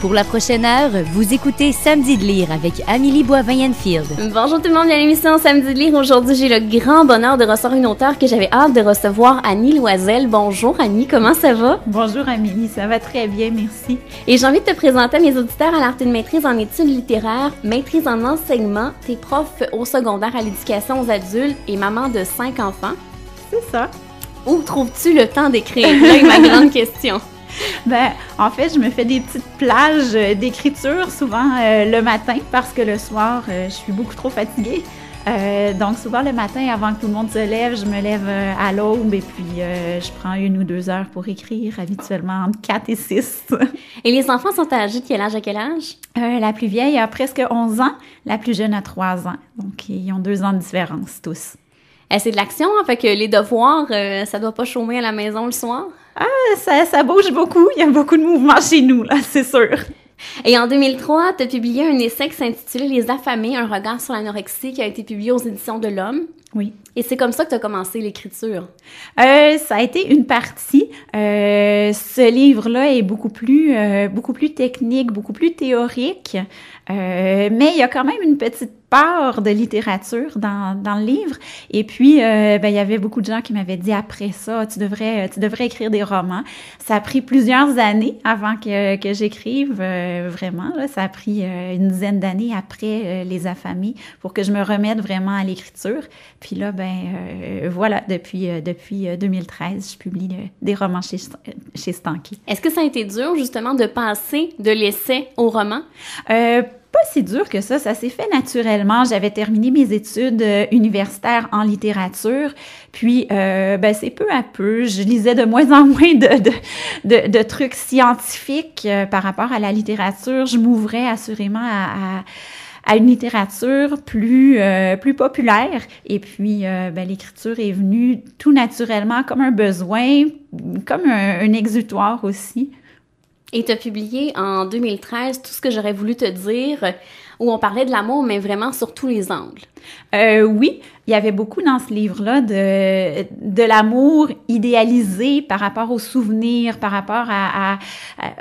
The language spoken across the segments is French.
Pour la prochaine heure, vous écoutez Samedi de lire avec Amélie Boivin-Enfield. Bonjour tout le monde, à l'émission Samedi de lire. Aujourd'hui, j'ai le grand bonheur de recevoir une auteure que j'avais hâte de recevoir, Annie Loisel. Bonjour Annie, comment ça va? Bonjour Amélie, ça va très bien, merci. Et j'ai envie de te présenter à mes auditeurs à l'art de maîtrise en études littéraires, maîtrise en enseignement, t'es profs au secondaire à l'éducation aux adultes et maman de cinq enfants. C'est ça. Où trouves-tu le temps d'écrire? Là ma grande question ben, en fait, je me fais des petites plages euh, d'écriture souvent euh, le matin parce que le soir, euh, je suis beaucoup trop fatiguée. donc souvent le matin, avant que tout le monde se lève, je me lève à l'aube et puis je prends une ou deux heures pour écrire, habituellement entre 4 et 6. et les enfants sont âgés de quel âge à quel âge? la plus vieille a presque 11 ans, la plus jeune a 3 ans. Donc ils ont deux ans de différence tous c'est de l'action, hein, fait que les devoirs, ça doit pas chômer à la maison le soir. Ah, ça, bouge beaucoup. Il y a beaucoup de mouvements chez nous, là, c'est sûr. Et en 2003, tu as publié un essai qui s'intitulait Les affamés, un regard sur l'anorexie qui a été publié aux éditions de l'Homme. Oui. Et c'est comme ça que tu as commencé l'écriture. Euh, ça a été une partie. Euh, ce livre-là est beaucoup plus, euh, beaucoup plus technique, beaucoup plus théorique, mais il y a quand même une petite part de littérature dans, dans le livre. Et puis, euh, ben, il y avait beaucoup de gens qui m'avaient dit après ça, tu devrais, tu devrais écrire des romans. Ça a pris plusieurs années avant que, que j'écrive, euh, vraiment. ça a pris euh, une dizaine d'années après Les Affamés pour que je me remette vraiment à l'écriture. Puis là, ben voilà, depuis, depuis 2013, je publie des romans chez, chez Stanky. Est-ce que ça a été dur, justement, de passer de l'essai au roman? pas si dur que ça. Ça s'est fait naturellement. J'avais terminé mes études euh, universitaires en littérature. Puis, euh, ben, c'est peu à peu. Je lisais de moins en moins de, de, de, de trucs scientifiques euh, par rapport à la littérature. Je m'ouvrais assurément à, à à une littérature plus plus populaire et puis ben, l'écriture est venue tout naturellement comme un besoin comme un exutoire aussi et tu as publié en 2013 Tout ce que j'aurais voulu te dire, où on parlait de l'amour, mais vraiment sur tous les angles. Euh, oui, il y avait beaucoup dans ce livre-là de, de l'amour idéalisé par rapport aux souvenirs, par rapport à,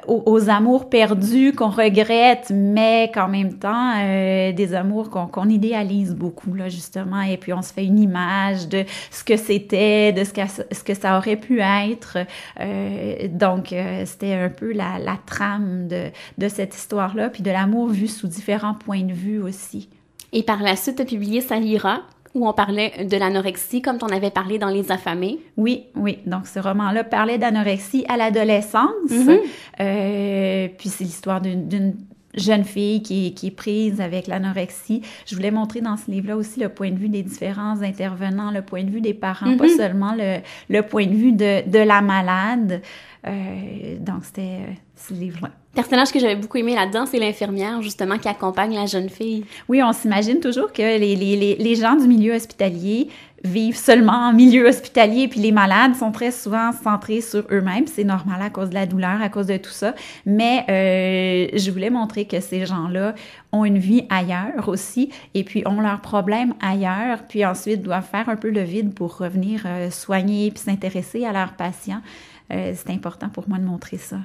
aux, amours perdus qu'on regrette, mais qu'en même temps, euh, des amours qu'on idéalise beaucoup, là, justement. Et puis, on se fait une image de ce que c'était, de ce que, ça aurait pu être. Euh, donc, c'était un peu la, trame de, de cette histoire-là, puis de l'amour vu sous différents points de vue aussi. Et par la suite, tu as publié Salira, où on parlait de l'anorexie, comme tu en avais parlé dans Les Affamés. Oui, oui. Donc, ce roman-là parlait d'anorexie à l'adolescence. Mm-hmm. euh, puis, c'est l'histoire d'une jeune fille qui est, prise avec l'anorexie. Je voulais montrer dans ce livre-là aussi le point de vue des différents intervenants, le point de vue des parents, pas mm-hmm. seulement le, point de vue de, de la malade. Euh, donc, c'était euh, ce Personnage que j'avais beaucoup aimé là-dedans, c'est l'infirmière, justement, qui accompagne la jeune fille. Oui, on s'imagine toujours que les, gens du milieu hospitalier vivent seulement en milieu hospitalier, puis les malades sont très souvent centrés sur eux-mêmes. C'est normal à cause de la douleur, à cause de tout ça. Mais euh, je voulais montrer que ces gens-là ont une vie ailleurs aussi, et puis ont leurs problèmes ailleurs, puis ensuite doivent faire un peu le vide pour revenir euh, soigner, puis s'intéresser à leurs patients. Euh, c'est important pour moi de montrer ça.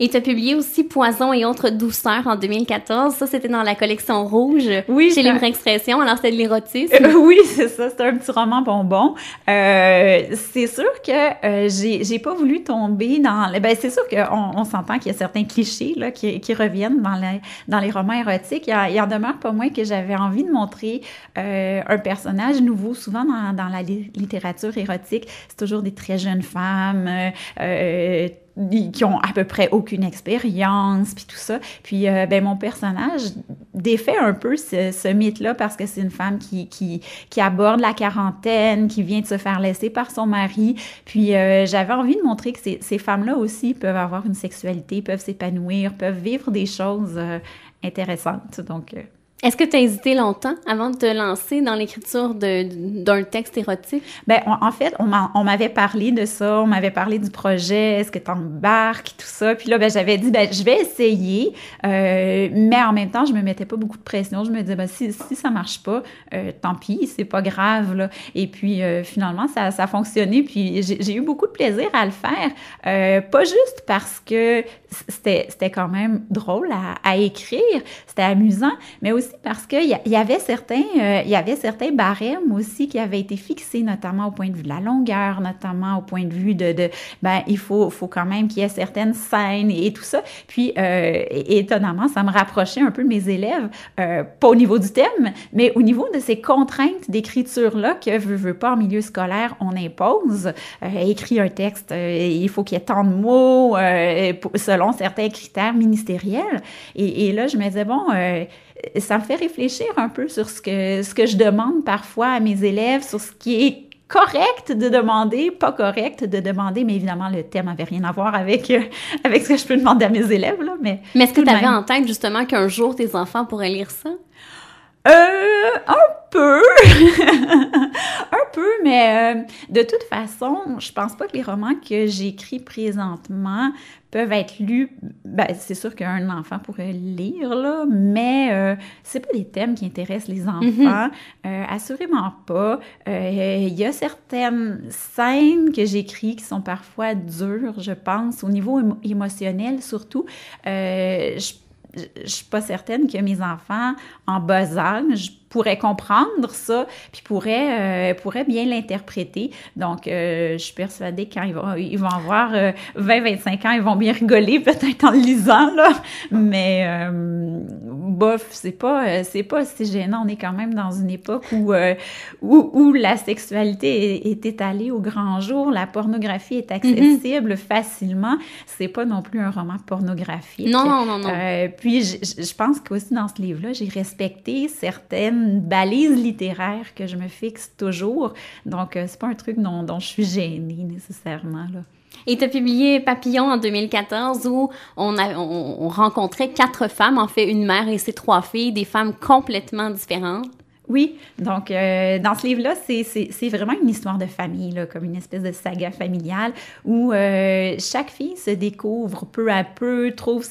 Et tu as publié aussi Poison et autres douceurs en 2014. Ça, c'était dans la collection Rouge oui, chez Libre Expression. Alors, c'était de l'érotisme. Euh, oui, c'est ça. C'est un petit roman bonbon. Euh, c'est sûr que euh, j'ai, j'ai pas voulu tomber dans... Ben, c'est sûr qu'on on, s'entend qu'il y a certains clichés là, qui, qui reviennent dans les, dans les romans érotiques. Il, a, en demeure pas moins que j'avais envie de montrer euh, un personnage nouveau, souvent dans, dans la littérature érotique. C'est toujours des très jeunes femmes, qui ont à peu près aucune expérience, puis tout ça. Puis, euh, ben, mon personnage défait un peu ce, mythe-là parce que c'est une femme qui, qui, qui, aborde la quarantaine, qui vient de se faire laisser par son mari. Puis, euh, j'avais envie de montrer que ces, femmes-là aussi peuvent avoir une sexualité, peuvent s'épanouir, peuvent vivre des choses euh, intéressantes. Donc, est-ce que tu as hésité longtemps avant de te lancer dans l'écriture d'un texte érotique? Ben en fait, on m'avait parlé de ça, on m'avait parlé du projet, est-ce que tu embarques, tout ça. Puis là, ben, j'avais dit, ben, je vais essayer, euh, mais en même temps, je me mettais pas beaucoup de pression. Je me disais, ben, si, si ça marche pas, euh, tant pis, c'est pas grave. Là. Et puis, euh, finalement, ça, ça a fonctionné, puis j'ai eu beaucoup de plaisir à le faire. Euh, pas juste parce que c'était quand même drôle à, à écrire, c'était amusant, mais aussi parce qu'il y, y, avait certains, il euh, y avait certains barèmes aussi qui avaient été fixés, notamment au point de vue de la longueur, notamment au point de vue de, de ben il faut, faut quand même qu'il y ait certaines scènes et, tout ça. Puis euh, étonnamment, ça me rapprochait un peu de mes élèves, euh, pas au niveau du thème, mais au niveau de ces contraintes d'écriture là que veut veux pas en milieu scolaire on impose. écrit un texte, il faut qu'il y ait tant de mots. Pour, selon certains critères ministériels. Et, là, je me disais, bon, euh, ça me fait réfléchir un peu sur ce que, ce que je demande parfois à mes élèves, sur ce qui est correct de demander, pas correct de demander, mais évidemment, le thème n'avait rien à voir avec, euh, avec ce que je peux demander à mes élèves. Là, mais mais est-ce que tu avais en tête justement qu'un jour tes enfants pourraient lire ça? Euh, un peu, un peu, mais euh, de toute façon, je pense pas que les romans que j'écris présentement peuvent être lus. Ben, c'est sûr qu'un enfant pourrait lire, là, mais euh, c'est pas des thèmes qui intéressent les mhm. enfants, euh, assurément pas. Il y a certaines scènes que j'écris qui sont parfois dures, je pense, au niveau émotionnel surtout. je je suis pas certaine que mes enfants en bas âge pourraient comprendre ça, puis pourraient, euh, pourraient bien l'interpréter. Donc, euh, je suis persuadée que ils vont, avoir 20-25 euh, ans, ils vont bien rigoler peut-être en lisant, là. Mais, bof, c'est pas, c'est pas si gênant. On est quand même dans une époque où, où, la sexualité est, étalée au grand jour, la pornographie est mm-hmm. accessible facilement. C'est pas non plus un roman pornographique. Non, non, non, non je, pense qu'aussi dans ce livre-là, j'ai respecté certaines balises littéraires que je me fixe toujours. Donc, euh, c'est pas un truc dont, je suis gênée nécessairement. Et tu as publié Papillon en 2014 où on, on, rencontrait quatre femmes, en fait une mère et ses trois filles, des femmes complètement différentes. Oui, donc euh, dans ce livre-là, c'est vraiment une histoire de famille, comme une espèce de saga familiale où euh, chaque fille se découvre peu à peu, trouve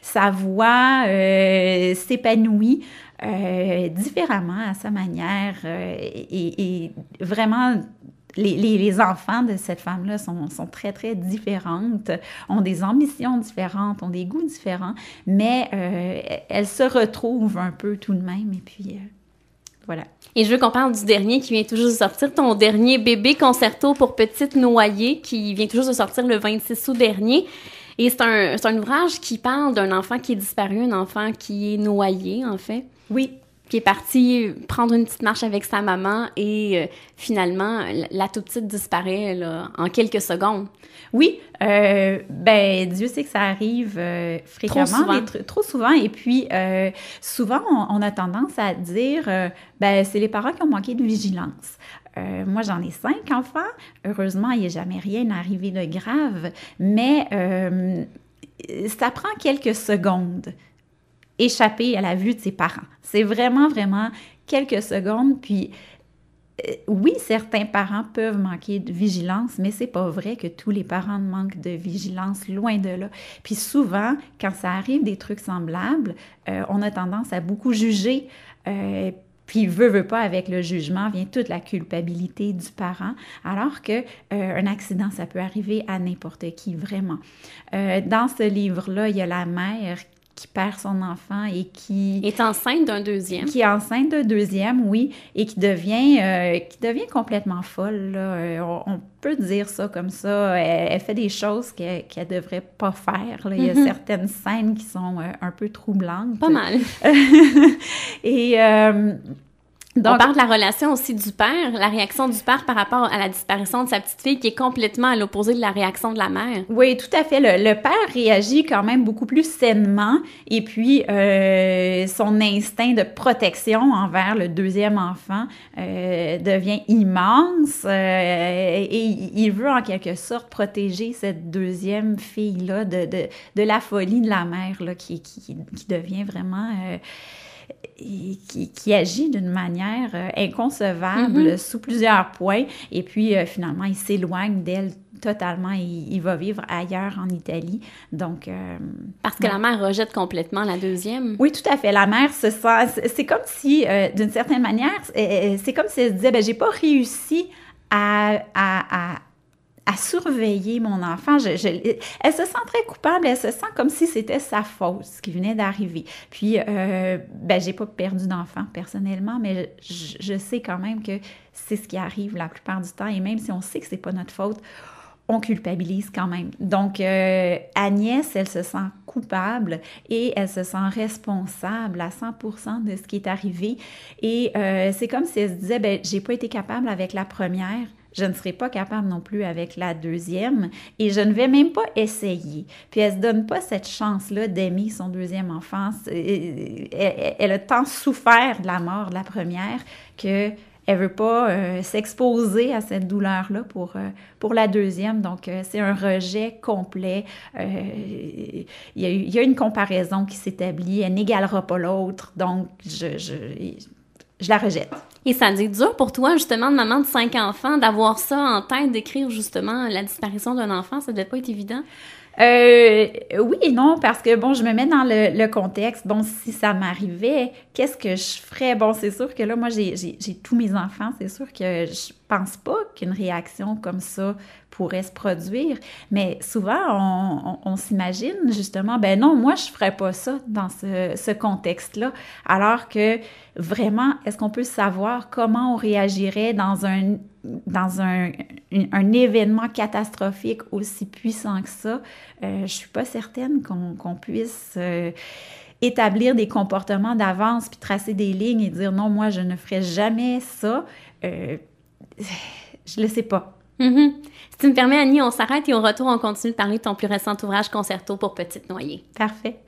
sa voix, euh, s'épanouit. différemment à sa manière et, vraiment les, enfants de cette femme-là sont, sont, très, très différentes, ont des ambitions différentes, ont des goûts différents, mais elles se retrouvent un peu tout de même et puis voilà. Et je veux qu'on parle du dernier qui vient toujours de sortir, ton dernier bébé concerto pour petite noyée qui vient toujours de sortir le 26 août dernier. Et c'est un, un ouvrage qui parle d'un enfant qui est disparu, un enfant qui est noyé, en fait. Oui, qui est parti prendre une petite marche avec sa maman et euh, finalement, la tout petite disparaît en quelques secondes. Oui, euh, ben Dieu sait que ça arrive euh, fréquemment, trop souvent. trop souvent. Et puis, euh, souvent, on, a tendance à dire, ben c'est les parents qui ont manqué de vigilance. moi, j'en ai cinq enfants. Heureusement, il a jamais rien arrivé de grave, mais ça prend quelques secondes échapper à la vue de ses parents. C'est vraiment, vraiment quelques secondes, puis euh, oui, certains parents peuvent manquer de vigilance, mais c'est pas vrai que tous les parents manquent de vigilance, loin de là. Puis souvent, quand ça arrive des trucs semblables, euh, on a tendance à beaucoup juger. Euh, puis veut veut pas avec le jugement vient toute la culpabilité du parent, alors que un accident ça peut arriver à n'importe qui vraiment. dans ce livre là, il y a la mère qui perd son enfant et qui... Est enceinte d'un deuxième. Qui est enceinte d'un deuxième, oui, et qui devient, euh, qui devient complètement folle. Euh, on, peut dire ça comme ça. Elle, fait des choses qu'elle ne devrait pas faire. Il y a mm-hmm. certaines scènes qui sont euh, un peu troublantes. Pas mal. et... Donc, on parle de la relation aussi du père, la réaction du père par rapport à la disparition de sa petite fille qui est complètement à l'opposé de la réaction de la mère. Oui, tout à fait. Le, père réagit quand même beaucoup plus sainement et puis euh, son instinct de protection envers le deuxième enfant euh, devient immense euh, et il veut en quelque sorte protéger cette deuxième fille-là de, de, de, la folie de la mère là, qui, qui, qui devient vraiment... Euh, qui, qui, agit d'une manière euh, inconcevable mm-hmm. sous plusieurs points. Et puis, euh, finalement, il s'éloigne d'elle totalement. Il, il, va vivre ailleurs en Italie. Donc, euh, Parce que la mère rejette complètement la deuxième. Oui, tout à fait. La mère se sent... C'est comme si, d'une certaine manière, c'est comme si elle se disait, ben j'ai pas réussi à à surveiller mon enfant. Je, elle se sent très coupable, elle se sent comme si c'était sa faute ce qui venait d'arriver. Puis, euh, ben, j'ai pas perdu d'enfant personnellement, mais je, sais quand même que c'est ce qui arrive la plupart du temps. Et même si on sait que c'est pas notre faute, on culpabilise quand même. Donc, euh, Agnès, elle se sent coupable et elle se sent responsable à 100% de ce qui est arrivé. Et euh, c'est comme si elle se disait, ben, j'ai pas été capable avec la première je ne serai pas capable non plus avec la deuxième et je ne vais même pas essayer. Puis elle ne se donne pas cette chance-là d'aimer son deuxième enfant. Euh, euh, elle, a tant souffert de la mort de la première que elle veut pas euh, s'exposer à cette douleur-là pour, pour la deuxième. Donc, c'est un rejet complet. Il y, a une comparaison qui s'établit. Elle n'égalera pas l'autre. Donc, je je la rejette. Et ça dit dur pour toi, justement, de maman de cinq enfants, d'avoir ça en tête, d'écrire justement la disparition d'un enfant, ça devait pas être évident? Euh, oui et non, parce que bon, je me mets dans le, contexte. Bon, si ça m'arrivait, qu'est-ce que je ferais? Bon, c'est sûr que là, moi, j'ai tous mes enfants. C'est sûr que je pense pas qu'une réaction comme ça pourrait se produire. Mais souvent, on, s'imagine justement, ben non, moi, je ne ferais pas ça dans ce, contexte-là. Alors que vraiment, est-ce qu'on peut savoir comment on réagirait dans un dans un, un, événement catastrophique aussi puissant que ça, Je euh, je suis pas certaine qu'on puisse euh, établir des comportements d'avance, puis tracer des lignes et dire non, moi, je ne ferai jamais ça. Je euh, je le sais pas. Mm-hmm. Si tu me permets, Annie, on s'arrête et on retourne, on continue de parler de ton plus récent ouvrage Concerto pour Petite Noyée. Parfait.